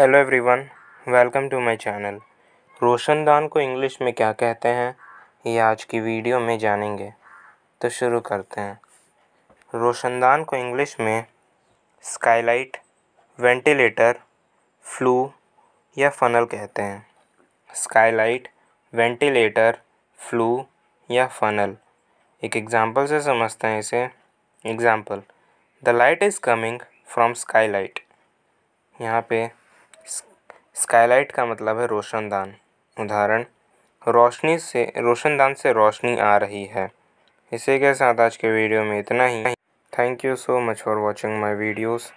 hello everyone welcome to my channel रोशनदान को English में क्या कहते हैं ये आज की वीडियो में जानेंगे तो शुरू करते हैं रोशनदान को इंग्लिश में स्काईलाइट वेंटिलेटर फ्लू या फनल कहते हैं स्काईलाइट वेंटिलेटर फ्लू या फनल एक एग्ज़ाम्पल से समझते हैं इसे example the light is coming from skylight यहाँ पे स्काईलाइट का मतलब है रोशनदान उदाहरण रोशनी से रोशनदान से रोशनी आ रही है इसी के साथ आज के वीडियो में इतना ही thank you so much for watching my videos